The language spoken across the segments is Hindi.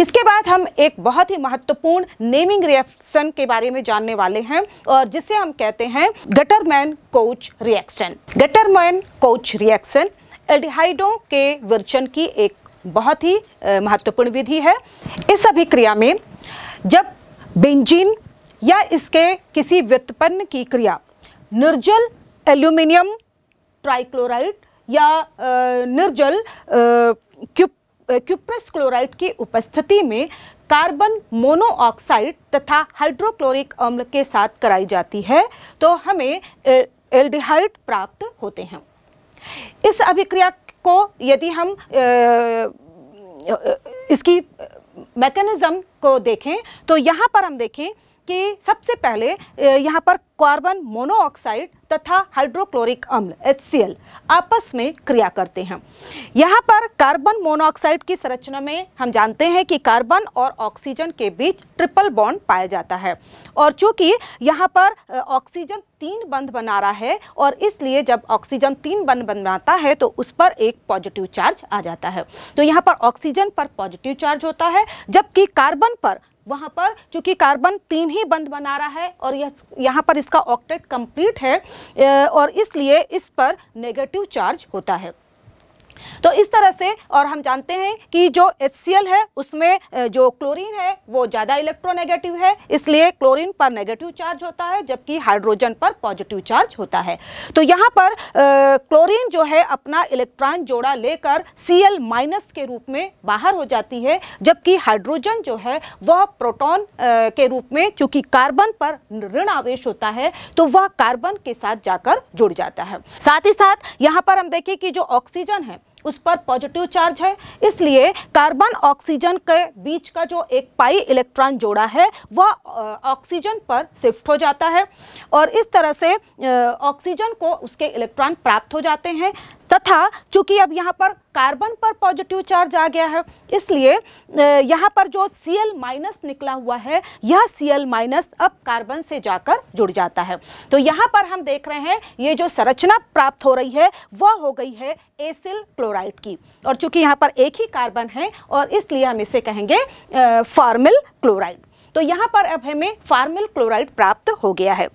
इसके बाद हम एक बहुत ही महत्वपूर्ण नेमिंग रिएक्शन के बारे में जानने वाले हैं और जिसे हम कहते हैं Gattermann Koch reaction Gattermann Koch reaction एल्डिहाइडों के विरचन की एक बहुत ही महत्वपूर्ण विधि है इस अभिक्रिया में जब बेंजीन या इसके किसी व्युत्पन्न की क्रिया निर्जल एल्यूमिनियम ट्राइक्लोराइड या निर्जल क्यूप क्यूप्रस क्लोराइड की उपस्थिति में कार्बन मोनोऑक्साइड तथा हाइड्रोक्लोरिक अम्ल के साथ कराई जाती है तो हमें एल्डिहाइड प्राप्त होते हैं इस अभिक्रिया को यदि हम इसकी मैकेनिज्म को देखें तो यहाँ पर हम देखें कि सबसे पहले यहाँ पर कार्बन मोनोऑक्साइड तथा हाइड्रोक्लोरिक अम्ल एच आपस में क्रिया करते हैं यहाँ पर कार्बन मोनोऑक्साइड की संरचना में हम जानते हैं कि कार्बन और ऑक्सीजन के बीच ट्रिपल बॉन्ड पाया जाता है और चूंकि यहाँ पर ऑक्सीजन तीन बंध बना रहा है और इसलिए जब ऑक्सीजन तीन बंध बनाता है तो उस पर एक पॉजिटिव चार्ज आ जाता है तो यहाँ पर ऑक्सीजन पर पॉजिटिव चार्ज होता है जबकि कार्बन पर वहाँ पर चूँकि कार्बन तीन ही बंद बना रहा है और यह यहाँ पर इसका ऑक्टेट कंप्लीट है और इसलिए इस पर नेगेटिव चार्ज होता है तो इस तरह से और हम जानते हैं कि जो एच है उसमें जो क्लोरीन है वो ज़्यादा इलेक्ट्रोनेगेटिव है इसलिए क्लोरीन पर नेगेटिव चार्ज होता है जबकि हाइड्रोजन पर पॉजिटिव चार्ज होता है तो यहाँ पर आ, क्लोरीन जो है अपना इलेक्ट्रॉन जोड़ा लेकर सी माइनस के रूप में बाहर हो जाती है जबकि हाइड्रोजन जो है वह प्रोटोन के रूप में चूँकि कार्बन पर ऋण आवेश होता है तो वह कार्बन के साथ जाकर जुड़ जाता है साथ ही साथ यहाँ पर हम देखें कि जो ऑक्सीजन है उस पर पॉजिटिव चार्ज है इसलिए कार्बन ऑक्सीजन के बीच का जो एक पाई इलेक्ट्रॉन जोड़ा है वह ऑक्सीजन पर शिफ्ट हो जाता है और इस तरह से ऑक्सीजन को उसके इलेक्ट्रॉन प्राप्त हो जाते हैं तथा चूंकि अब यहाँ पर कार्बन पर पॉजिटिव चार्ज आ गया है इसलिए यहाँ पर जो सी एल माइनस निकला हुआ है यह सी एल माइनस अब कार्बन से जाकर जुड़ जाता है तो यहाँ पर हम देख रहे हैं ये जो संरचना प्राप्त हो रही है वह हो गई है एसिल क्लोराइड की और चूंकि यहाँ पर एक ही कार्बन है और इसलिए हम इसे कहेंगे फार्मिल क्लोराइड तो यहाँ पर अब हमें फार्मिल क्लोराइड प्राप्त हो गया है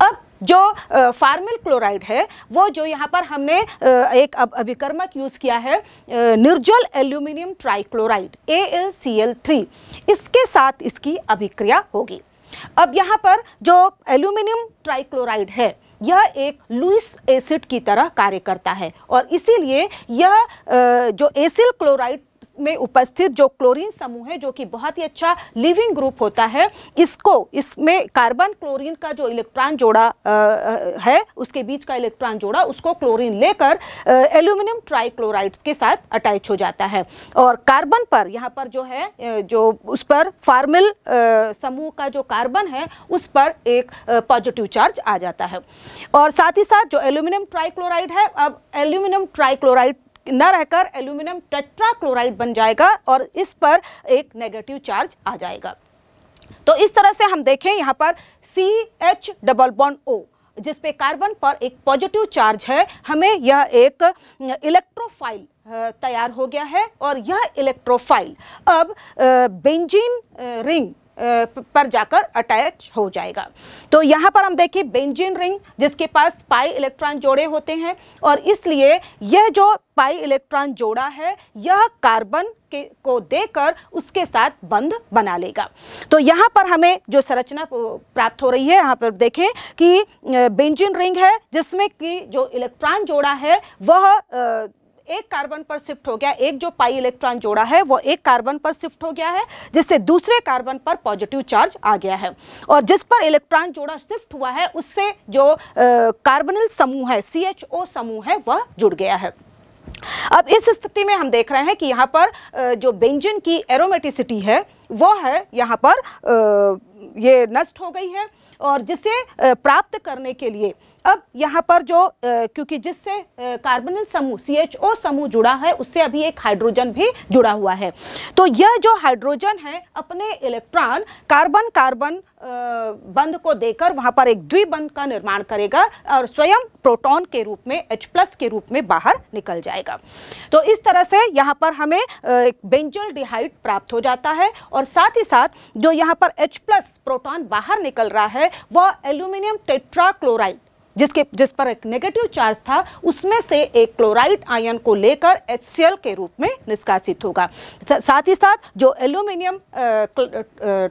अब जो फार्मिल क्लोराइड है वो जो यहाँ पर हमने एक अभिकर्मक यूज़ किया है निर्जल एल्यूमिनियम ट्राइक्लोराइड ए इसके साथ इसकी अभिक्रिया होगी अब यहाँ पर जो एल्यूमिनियम ट्राइक्लोराइड है यह एक लुइस एसिड की तरह कार्य करता है और इसीलिए यह जो एसिल क्लोराइड में उपस्थित जो क्लोरीन समूह है जो कि बहुत ही अच्छा लिविंग ग्रुप होता है इसको इसमें कार्बन क्लोरीन का जो इलेक्ट्रॉन जोड़ा आ, है उसके बीच का इलेक्ट्रॉन जोड़ा उसको क्लोरीन लेकर एल्यूमिनियम ट्राइक्लोराइड्स के साथ अटैच हो जाता है और कार्बन पर यहाँ पर जो है जो उस पर फार्मिल समूह का जो कार्बन है उस पर एक पॉजिटिव चार्ज आ जाता है और साथ ही साथ जो एल्यूमिनियम ट्राइक्लोराइड है अब एल्यूमिनियम ट्राइक्लोराइड न रहकर एल्यूमिनियम टेट्राक्लोराइड बन जाएगा और इस पर एक नेगेटिव चार्ज आ जाएगा तो इस तरह से हम देखें यहाँ पर C H double bond O जिस पे कार्बन पर एक पॉजिटिव चार्ज है हमें यह एक इलेक्ट्रोफाइल तैयार हो गया है और यह इलेक्ट्रोफाइल अब बेंजीन रिंग पर जाकर अटैच हो जाएगा तो यहाँ पर हम देखें बेंजीन रिंग जिसके पास पाई इलेक्ट्रॉन जोड़े होते हैं और इसलिए यह जो पाई इलेक्ट्रॉन जोड़ा है यह कार्बन के को देकर उसके साथ बंध बना लेगा तो यहाँ पर हमें जो संरचना प्राप्त हो रही है यहाँ पर देखें कि बेंजीन रिंग है जिसमें कि जो इलेक्ट्रॉन जोड़ा है वह एक कार्बन पर शिफ्ट हो गया एक जो पाई इलेक्ट्रॉन जोड़ा है वो एक कार्बन पर शिफ्ट हो गया है जिससे दूसरे कार्बन पर पॉजिटिव चार्ज आ गया है और जिस पर इलेक्ट्रॉन जोड़ा शिफ्ट हुआ है उससे जो कार्बनल समूह है सी समूह है वह जुड़ गया है अब इस स्थिति में हम देख रहे हैं कि यहाँ पर जो बेंजिन की एरोमेटिसिटी है वो है यहाँ पर ये नष्ट हो गई है और जिसे प्राप्त करने के लिए अब यहाँ पर जो क्योंकि जिससे कार्बनिल समूह सी एच ओ समूह जुड़ा है उससे अभी एक हाइड्रोजन भी जुड़ा हुआ है तो यह जो हाइड्रोजन है अपने इलेक्ट्रॉन कार्बन कार्बन बंध को देकर वहाँ पर एक द्विबंध का निर्माण करेगा और स्वयं प्रोटॉन के रूप में H प्लस के रूप में बाहर निकल जाएगा तो इस तरह से यहाँ पर हमें एक बेंजल डिहाइड प्राप्त हो जाता है और और साथ ही साथ जो यहाँ पर H प्लस प्रोटॉन बाहर निकल रहा है वह एल्यूमिनियम टेट्राक्लोराइड जिसके जिस पर एक नेगेटिव चार्ज था उसमें से एक क्लोराइड आयन को लेकर एच के रूप में निष्कासित होगा साथ ही साथ जो एल्यूमिनियम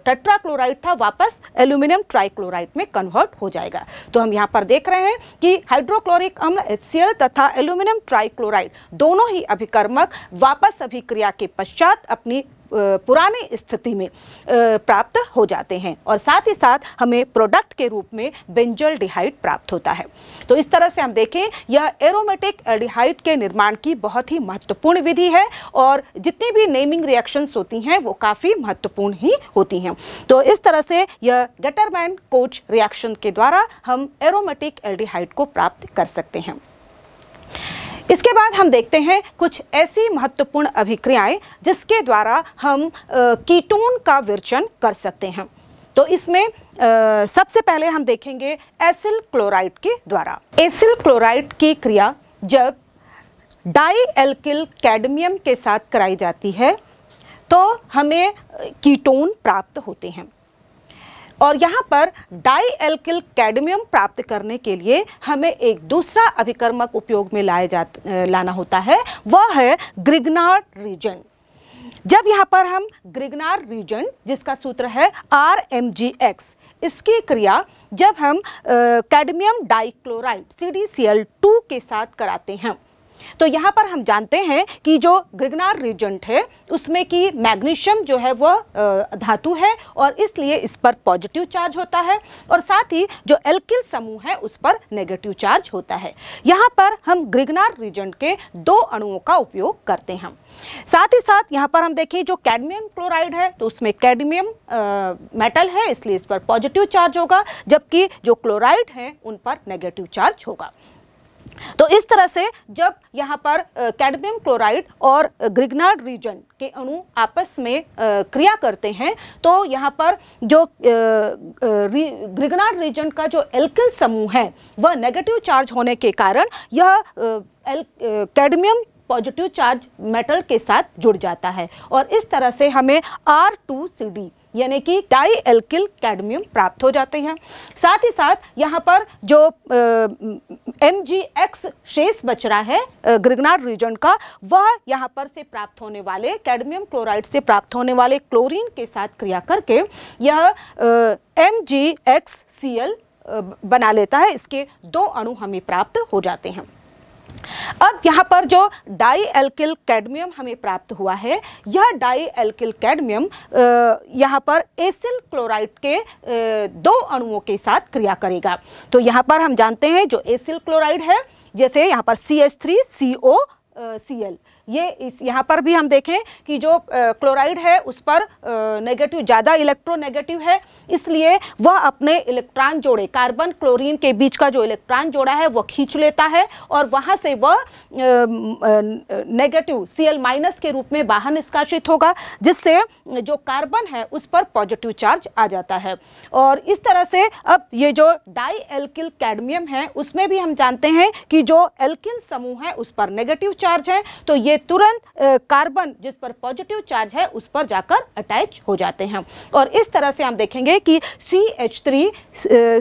टेट्राक्लोराइड था वापस एल्यूमिनियम ट्राइक्लोराइड में कन्वर्ट हो जाएगा तो हम यहाँ पर देख रहे हैं कि हाइड्रोक्लोरिक अम्ल एच तथा एल्यूमिनियम ट्राइक्लोराइड दोनों ही अभिकर्मक वापस अभिक्रिया के पश्चात अपनी पुरानी स्थिति में प्राप्त हो जाते हैं और साथ ही साथ हमें प्रोडक्ट के रूप में बेंजल डिहाइट प्राप्त होता है तो इस तरह से हम देखें यह एरोमेटिक एल्डिहाइड के निर्माण की बहुत ही महत्वपूर्ण विधि है और जितनी भी नेमिंग रिएक्शंस होती हैं वो काफ़ी महत्वपूर्ण ही होती हैं तो इस तरह से यह गटरमैन कोच रिएक्शन के द्वारा हम एरोमेटिक एल्डिहाइट को प्राप्त कर सकते हैं इसके बाद हम देखते हैं कुछ ऐसी महत्वपूर्ण अभिक्रियाएं जिसके द्वारा हम कीटोन का विरचन कर सकते हैं तो इसमें आ, सबसे पहले हम देखेंगे एसिल क्लोराइड के द्वारा एसिल क्लोराइड की क्रिया जब डाई एल्किल कैडमियम के साथ कराई जाती है तो हमें कीटोन प्राप्त होते हैं और यहाँ पर डाई एल्किल कैडमियम प्राप्त करने के लिए हमें एक दूसरा अभिकर्मक उपयोग में लाया जा लाना होता है वह है ग्रिगनार रीजन जब यहाँ पर हम ग्रिगनार रीजन जिसका सूत्र है आर एम जी एक्स इसकी क्रिया जब हम cadmium dichloride C D C L two के साथ कराते हैं तो यहाँ पर हम जानते हैं कि जो ग्रिगनार रीजेंट है उसमें कि मैग्नीशियम जो है वह धातु है और इसलिए इस पर पॉजिटिव चार्ज होता है और साथ ही जो एल्किल समूह है उस पर नेगेटिव चार्ज होता है यहाँ पर हम ग्रिगनार रीजेंट के दो अणुओं का उपयोग करते हैं साथ ही साथ यहाँ पर हम देखें जो कैडमियम क्लोराइड है तो उसमें कैडमियम मेटल है इसलिए इस पर पॉजिटिव चार्ज होगा जबकि जो क्लोराइड है उन पर नेगेटिव चार्ज होगा तो इस तरह से जब यहाँ पर कैडमियम क्लोराइड और ग्रिगनाड रीजन के अणु आपस में क्रिया करते हैं तो यहाँ पर जो ग्रिगनाड रीजन का जो एल्किल समूह है वह नेगेटिव चार्ज होने के कारण यह कैडमियम पॉजिटिव चार्ज मेटल के साथ जुड़ जाता है और इस तरह से हमें आर टू सी डी यानी कि डाई एल्किल कैडमियम प्राप्त हो जाते हैं साथ ही साथ यहाँ पर जो एम जी एक्स शेष बच रहा है ग्रिगनाड रीजन का वह यहाँ पर से प्राप्त होने वाले कैडमियम क्लोराइड से प्राप्त होने वाले क्लोरीन के साथ क्रिया करके यह M G X C L बना लेता है इसके दो अणु हमें प्राप्त हो जाते हैं अब यहाँ पर जो डाई एल्किल कैडमियम हमें प्राप्त हुआ है यह डाई एल्किल कैडमियम यहाँ पर एसिल क्लोराइड के दो अणुओं के साथ क्रिया करेगा तो यहाँ पर हम जानते हैं जो एसिल क्लोराइड है जैसे यहाँ पर C S three C O C L ये इस यहाँ पर भी हम देखें कि जो क्लोराइड है उस पर नेगेटिव ज़्यादा इलेक्ट्रोनेगेटिव है इसलिए वह अपने इलेक्ट्रॉन जोड़े कार्बन क्लोरीन के बीच का जो इलेक्ट्रॉन जोड़ा है वह खींच लेता है और वहाँ से वह नेगेटिव सी एल माइनस के रूप में बाहर निष्कासित होगा जिससे जो कार्बन है उस पर पॉजिटिव चार्ज आ जाता है और इस तरह से अब ये जो डाई एल्किल कैडमियम है उसमें भी हम जानते हैं कि जो एल्किल समूह है उस पर नेगेटिव चार्ज है तो ये तुरंत कार्बन जिस पर पॉजिटिव चार्ज है उस पर जाकर अटैच हो जाते हैं और इस तरह से हम देखेंगे कि C H three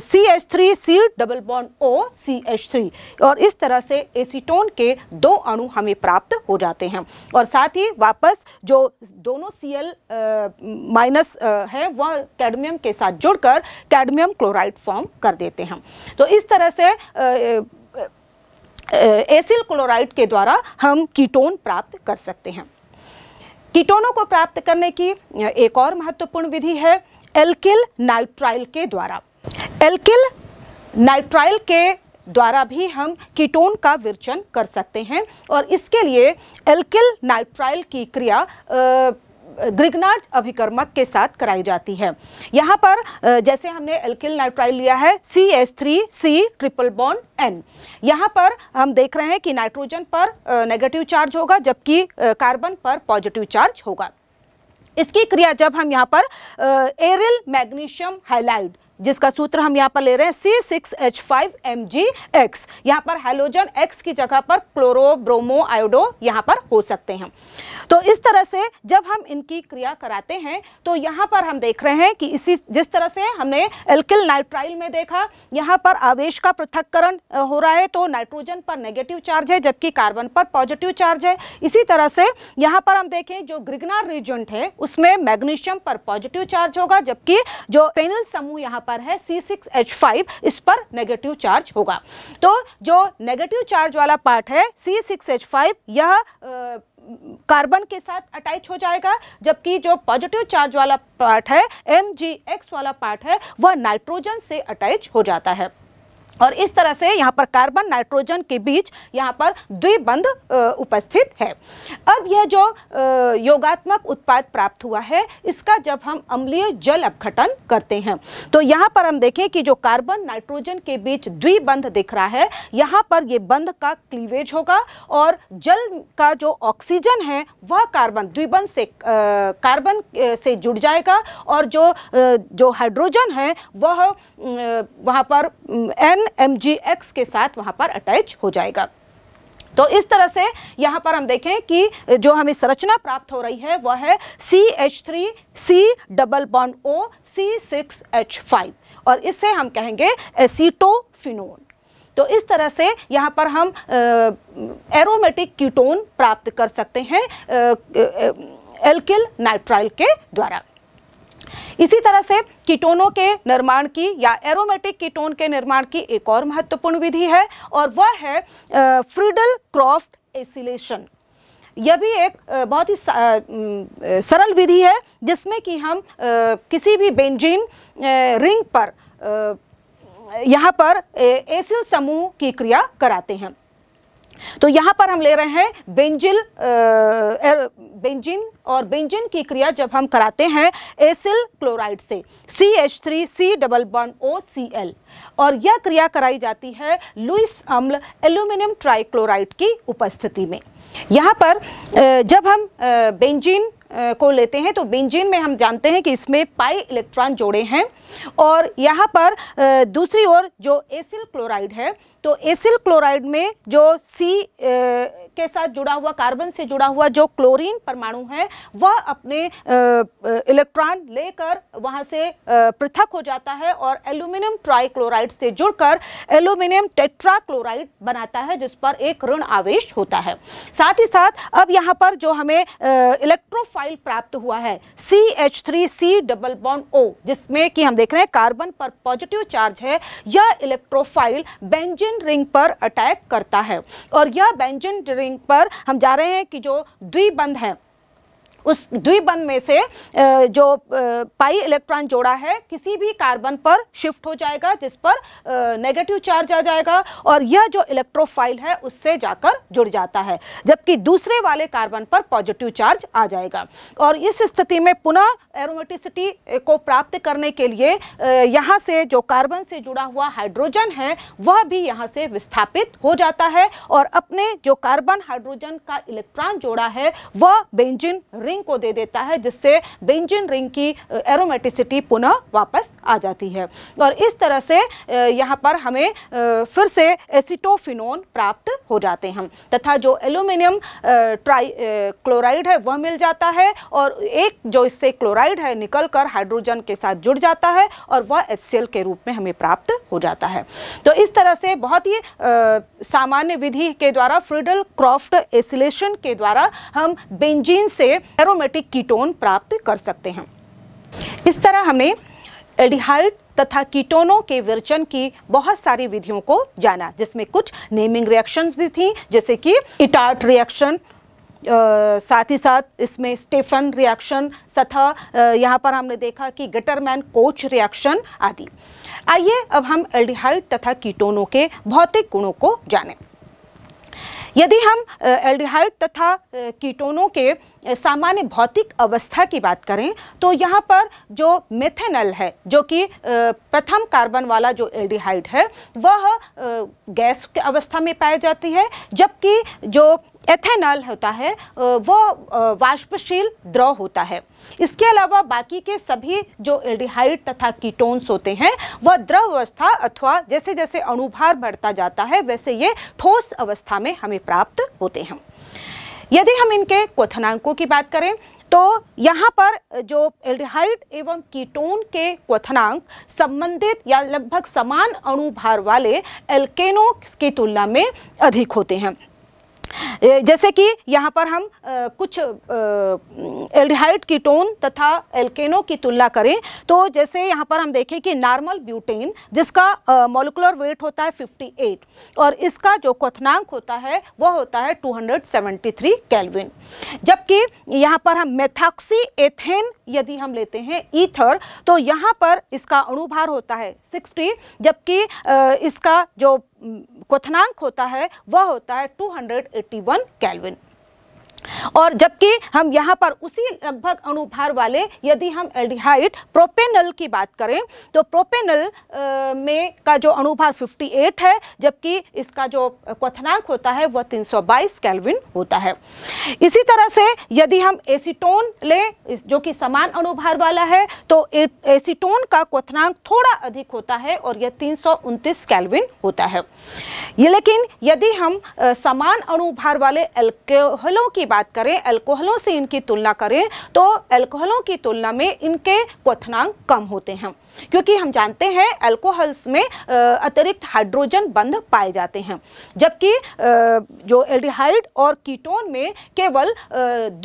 C H three C double bond O C H three और इस तरह से एसीटोन के दो अणु हमें प्राप्त हो जाते हैं और साथ ही वापस जो दोनों सी एल माइनस है वह कैडमियम के साथ जुड़कर कैडमियम क्लोराइड फॉर्म कर देते हैं तो इस तरह से आ, एसिल क्लोराइड के द्वारा हम कीटोन प्राप्त कर सकते हैं कीटोनों को प्राप्त करने की एक और महत्वपूर्ण विधि है एल्किल नाइट्राइल के द्वारा एल्किल नाइट्राइल के द्वारा भी हम कीटोन का विरचन कर सकते हैं और इसके लिए एल्किल नाइट्राइल की क्रिया आ, ग्रिगनाट अभिकर्मक के साथ कराई जाती है यहाँ पर जैसे हमने एल्किल नाइट्राइल लिया है C S three C triple bond N यहाँ पर हम देख रहे हैं कि नाइट्रोजन पर नेगेटिव चार्ज होगा जबकि कार्बन पर पॉजिटिव चार्ज होगा इसकी क्रिया जब हम यहाँ पर एरिल मैग्नीशियम हाइलाइड जिसका सूत्र हम यहाँ पर ले रहे हैं C six H five M G X यहाँ पर हेलोजन एक्स की जगह पर क्लोरो ब्रोमो आयोडो यहाँ पर हो सकते हैं तो इस तरह से जब हम इनकी क्रिया कराते हैं तो यहाँ पर हम देख रहे हैं कि इसी जिस तरह से हमने एल्किल नाइट्राइल में देखा यहाँ पर आवेश का पृथककरण हो रहा है तो नाइट्रोजन पर नेगेटिव चार्ज है जबकि कार्बन पर पॉजिटिव चार्ज है इसी तरह से यहाँ पर हम देखें जो ग्रिगनार रिजेंट है उसमें मैग्नीशियम पर पॉजिटिव चार्ज होगा जबकि जो पेनल समूह यहाँ पर पर है C6H5 इस पर नेगेटिव चार्ज होगा तो जो नेगेटिव चार्ज वाला पार्ट है C6H5 यह कार्बन के साथ अटैच हो जाएगा जबकि जो पॉजिटिव चार्ज वाला पार्ट है एम वाला पार्ट है वह नाइट्रोजन से अटैच हो जाता है और इस तरह से यहाँ पर कार्बन नाइट्रोजन के बीच यहाँ पर द्विबंध उपस्थित है अब यह जो योगात्मक उत्पाद प्राप्त हुआ है इसका जब हम अम्लीय जल अपघटन करते हैं तो यहाँ पर हम देखें कि जो कार्बन नाइट्रोजन के बीच द्विबंध दिख रहा है यहाँ पर ये बंध का क्लीवेज होगा और जल का जो ऑक्सीजन है वह कार्बन द्विबंध से कार्बन से जुड़ जाएगा और जो जो हाइड्रोजन है वह वहाँ पर एन एम के साथ वहां पर अटैच हो जाएगा तो इस तरह से यहाँ पर हम देखें कि जो हमें संरचना प्राप्त हो रही है वह है C H three C double bond O C six H five और इससे हम कहेंगे एसीटोफिनोन तो इस तरह से यहाँ पर हम एरोमेटिक कीटोन प्राप्त कर सकते हैं एल्किल नाइट्राइल के द्वारा इसी तरह से कीटोनों के निर्माण की या एरोमेटिक कीटोन के निर्माण की एक और महत्वपूर्ण विधि है और वह है फ्रीडल क्रॉफ्ट एसिलेशन यह भी एक बहुत ही सरल विधि है जिसमें कि हम किसी भी बेंजीन रिंग पर यहाँ पर एसिल समूह की क्रिया कराते हैं तो यहां पर हम ले रहे हैं बेंजिल बेंजिन और बेंजिन की क्रिया जब हम कराते हैं एसिल क्लोराइड से C H three C double one O C L और यह क्रिया कराई जाती है लुइस अम्ल एल्यूमिनियम ट्राइक्लोराइड की उपस्थिति में यहाँ पर जब हम बेंजीन को लेते हैं तो बेंजीन में हम जानते हैं कि इसमें पाई इलेक्ट्रॉन जोड़े हैं और यहाँ पर दूसरी ओर जो एसिल क्लोराइड है तो एसिल क्लोराइड में जो सी के साथ जुड़ा हुआ कार्बन से जुड़ा हुआ जो क्लोरीन परमाणु है वह अपने इलेक्ट्रॉन लेकर वहां से पृथक हो जाता है और एल्यूमिनियम ट्राइक्लोराइड से जुड़कर एल्यूमिनियम टेट्राक्लोराइड बनाता है जिस पर एक ऋण आवेश होता है साथ ही साथ अब यहाँ पर जो हमें इलेक्ट्रोफाइल प्राप्त हुआ है C H three C double bond O जिसमें कि हम देख रहे हैं कार्बन पर पॉजिटिव चार्ज है यह इलेक्ट्रोफाइल बेंजिन रिंग पर अटैक करता है और यह बेंजिन रिंग लिंक पर हम जा रहे हैं कि जो द्विबंध हैं उस द्विबंध में से जो पाई इलेक्ट्रॉन जोड़ा है किसी भी कार्बन पर शिफ्ट हो जाएगा जिस पर नेगेटिव चार्ज आ जाएगा और यह जो इलेक्ट्रोफाइल है उससे जाकर जुड़ जाता है जबकि दूसरे वाले कार्बन पर पॉजिटिव चार्ज आ जाएगा और इस स्थिति में पुनः एरोमेटिसिटी को प्राप्त करने के लिए यहाँ से जो कार्बन से जुड़ा हुआ हाइड्रोजन है वह भी यहाँ से विस्थापित हो जाता है और अपने जो कार्बन हाइड्रोजन का इलेक्ट्रॉन जोड़ा है वह बेंजिन रिंग को दे देता है जिससे बेंजिन रिंग की एरोमेटिसिटी पुनः वापस आ जाती है और इस तरह से यहाँ पर हमें फिर से एसिटोफिनोन प्राप्त हो जाते हैं तथा जो एल्यूमिनियम ट्राई क्लोराइड है वह मिल जाता है और एक जो इससे क्लोराइड है निकल कर हाइड्रोजन के साथ जुड़ जाता है और वह एच के रूप में हमें प्राप्त हो जाता है तो इस तरह से बहुत ही सामान्य विधि के द्वारा फ्रीडल क्रॉफ्ट एसिलेशन के द्वारा हम बेंजीन से एरोमेटिक कीटोन प्राप्त कर सकते हैं इस तरह हमने एल्डिहाइड तथा कीटोनों के विरचन की बहुत सारी विधियों को जाना जिसमें कुछ नेमिंग रिएक्शंस भी थी जैसे कि इटार्ट रिएक्शन आ, साथ ही साथ इसमें स्टेफन रिएक्शन तथा यहाँ पर हमने देखा कि गटरमैन कोच रिएक्शन आदि आइए अब हम एल्डिहाइड तथा कीटोनों के भौतिक गुणों को जानें यदि हम एल्डिहाइड तथा कीटोनों के सामान्य भौतिक अवस्था की बात करें तो यहाँ पर जो मेथेनल है जो कि प्रथम कार्बन वाला जो एल्डिहाइड है वह गैस के अवस्था में पाई जाती है जबकि जो एथेनॉल होता है वो वाष्पशील द्रव होता है इसके अलावा बाकी के सभी जो एल्डिहाइड तथा कीटोन्स होते हैं वह द्रव अवस्था अथवा जैसे जैसे अणुभार बढ़ता जाता है वैसे ये ठोस अवस्था में हमें प्राप्त होते हैं यदि हम इनके क्वथनांकों की बात करें तो यहाँ पर जो एल्डिहाइड एवं कीटोन के क्वथनांक संबंधित या लगभग समान अणुभार वाले एल्केनो की तुलना में अधिक होते हैं जैसे कि यहाँ पर हम आ, कुछ एल्डिहाइड कीटोन तथा एल्केनो की तुलना करें तो जैसे यहाँ पर हम देखें कि नॉर्मल ब्यूटेन जिसका मोलिकुलर वेट होता है 58 और इसका जो क्वथनांक होता है वह होता है 273 केल्विन जबकि यहाँ पर हम मेथाक्सी एथेन यदि हम लेते हैं ईथर तो यहाँ पर इसका अणुभार होता है सिक्सटी जबकि इसका जो क्वथनांक होता है वह होता है 281 केल्विन और जबकि हम यहाँ पर उसी लगभग अणुभार वाले यदि हम एल्डिहाइड प्रोपेनल की बात करें तो प्रोपेनल में का जो अणुभार 58 है जबकि इसका जो क्वथनांक होता है वह 322 केल्विन होता है इसी तरह से यदि हम एसीटोन लें जो कि समान अणुभार वाला है तो एसीटोन का क्वथनांक थोड़ा अधिक होता है और यह तीन कैलविन होता है ये लेकिन यदि हम समान अणुभार वाले एल्कोहलों की बात करें अल्कोहलों से इनकी तुलना करें तो अल्कोहलों की तुलना में इनके क्वथनांक कम होते हैं क्योंकि हम जानते हैं अल्कोहल्स में अतिरिक्त हाइड्रोजन बंध पाए जाते हैं जबकि जो एल्डिहाइड और कीटोन में केवल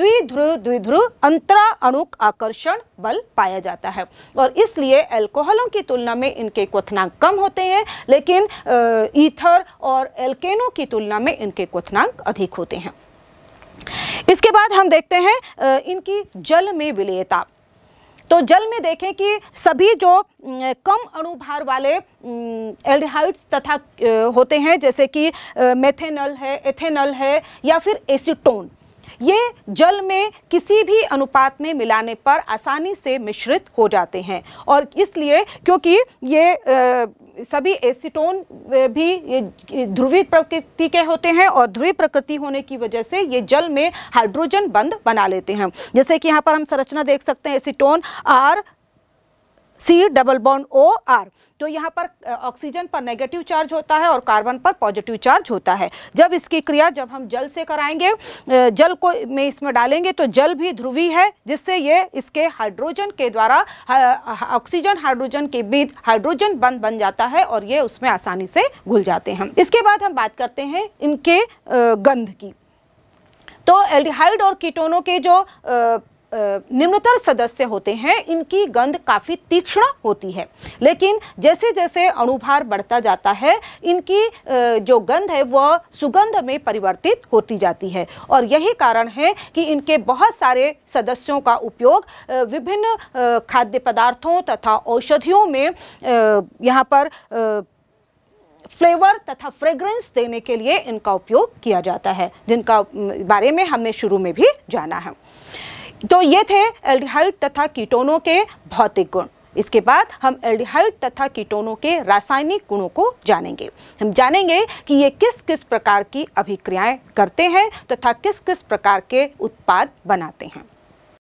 द्विध्रुव द्विध्रुव अंतरा अणुक आकर्षण बल पाया जाता है और इसलिए अल्कोहलों की तुलना में इनके क्वथनांक कम होते हैं लेकिन ईथर और एल्केनों की तुलना में इनके क्वथनांक अधिक होते हैं इसके बाद हम देखते हैं इनकी जल में विलयता तो जल में देखें कि सभी जो कम अणुभार वाले एल्डिहाइड्स तथा होते हैं जैसे कि मेथेनल है एथेनल है या फिर एसीटोन ये जल में किसी भी अनुपात में मिलाने पर आसानी से मिश्रित हो जाते हैं और इसलिए क्योंकि ये आ, सभी एसीटोन भी ध्रुवीय प्रकृति के होते हैं और ध्रुवीय प्रकृति होने की वजह से ये जल में हाइड्रोजन बंद बना लेते हैं जैसे कि यहाँ पर हम संरचना देख सकते हैं acetone R C double bond O R तो यहाँ पर ऑक्सीजन पर नेगेटिव चार्ज होता है और कार्बन पर पॉजिटिव चार्ज होता है जब इसकी क्रिया जब हम जल से कराएंगे जल को में इसमें डालेंगे तो जल भी ध्रुवी है जिससे ये इसके हाइड्रोजन के द्वारा ऑक्सीजन हाइड्रोजन के बीच हाइड्रोजन बंद बन जाता है और ये उसमें आसानी से घुल जाते हैं इसके बाद हम बात करते हैं इनके गंध की तो एल्डिहाइड और कीटोनों के जो निम्नतर सदस्य होते हैं इनकी गंध काफ़ी तीक्ष्ण होती है लेकिन जैसे जैसे अणुभार बढ़ता जाता है इनकी जो गंध है वह सुगंध में परिवर्तित होती जाती है और यही कारण है कि इनके बहुत सारे सदस्यों का उपयोग विभिन्न खाद्य पदार्थों तथा औषधियों में यहाँ पर फ्लेवर तथा फ्रेग्रेंस देने के लिए इनका उपयोग किया जाता है जिनका बारे में हमने शुरू में भी जाना है तो ये थे एल्डिहाइड तथा कीटोनों के भौतिक गुण इसके बाद हम एल्डिहाइड तथा कीटोनों के रासायनिक गुणों को जानेंगे हम जानेंगे कि ये किस किस प्रकार की अभिक्रियाएं करते हैं तथा किस किस प्रकार के उत्पाद बनाते हैं